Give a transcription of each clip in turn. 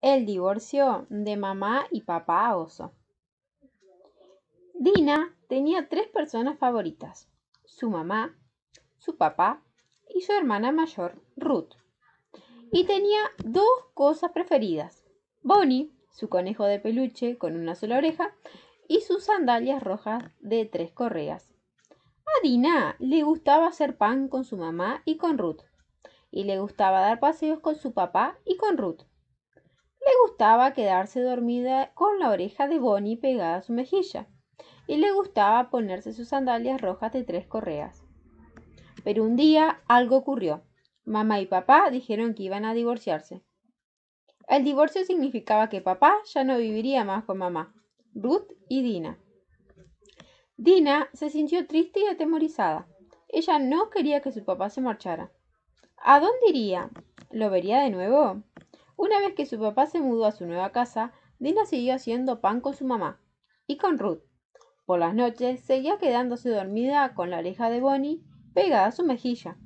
el divorcio de mamá y papá oso. Dina tenía tres personas favoritas, su mamá, su papá y su hermana mayor, Ruth. Y tenía dos cosas preferidas, Bonnie, su conejo de peluche con una sola oreja, y sus sandalias rojas de tres correas. A Dina le gustaba hacer pan con su mamá y con Ruth, y le gustaba dar paseos con su papá y con Ruth. Le gustaba quedarse dormida con la oreja de Bonnie pegada a su mejilla y le gustaba ponerse sus sandalias rojas de tres correas. Pero un día algo ocurrió. Mamá y papá dijeron que iban a divorciarse. El divorcio significaba que papá ya no viviría más con mamá, Ruth y Dina. Dina se sintió triste y atemorizada. Ella no quería que su papá se marchara. ¿A dónde iría? ¿Lo vería de nuevo? Una vez que su papá se mudó a su nueva casa, Dina siguió haciendo pan con su mamá y con Ruth. Por las noches seguía quedándose dormida con la oreja de Bonnie pegada a su mejilla.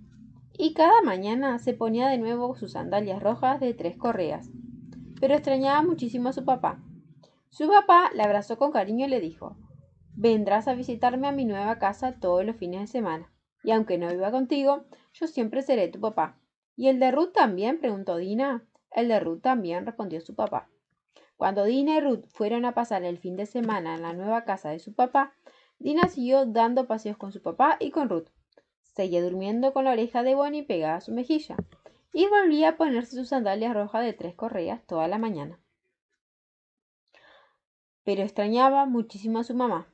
Y cada mañana se ponía de nuevo sus sandalias rojas de tres correas. Pero extrañaba muchísimo a su papá. Su papá la abrazó con cariño y le dijo, vendrás a visitarme a mi nueva casa todos los fines de semana. Y aunque no viva contigo, yo siempre seré tu papá. ¿Y el de Ruth también? preguntó Dina. El de Ruth también, respondió su papá. Cuando Dina y Ruth fueron a pasar el fin de semana en la nueva casa de su papá, Dina siguió dando paseos con su papá y con Ruth. Seguía durmiendo con la oreja de Bonnie pegada a su mejilla y volvía a ponerse sus sandalias rojas de tres correas toda la mañana. Pero extrañaba muchísimo a su mamá.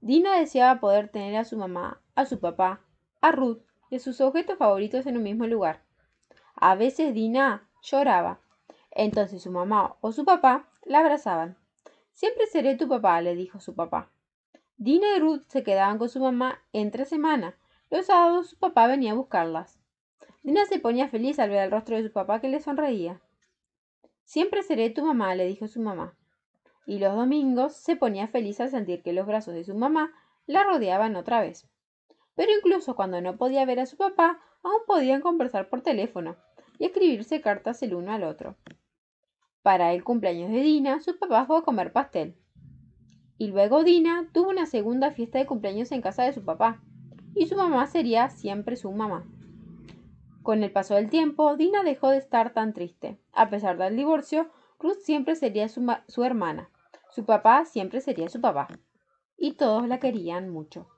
Dina deseaba poder tener a su mamá, a su papá, a Ruth y a sus objetos favoritos en un mismo lugar. A veces Dina lloraba. Entonces su mamá o su papá la abrazaban. Siempre seré tu papá, le dijo su papá. Dina y Ruth se quedaban con su mamá entre semana. Los sábados su papá venía a buscarlas. Dina se ponía feliz al ver el rostro de su papá que le sonreía. Siempre seré tu mamá, le dijo su mamá. Y los domingos se ponía feliz al sentir que los brazos de su mamá la rodeaban otra vez. Pero incluso cuando no podía ver a su papá, aún podían conversar por teléfono y escribirse cartas el uno al otro. Para el cumpleaños de Dina, su papá fue a comer pastel. Y luego Dina tuvo una segunda fiesta de cumpleaños en casa de su papá, y su mamá sería siempre su mamá. Con el paso del tiempo, Dina dejó de estar tan triste. A pesar del divorcio, Ruth siempre sería su, su hermana. Su papá siempre sería su papá. Y todos la querían mucho.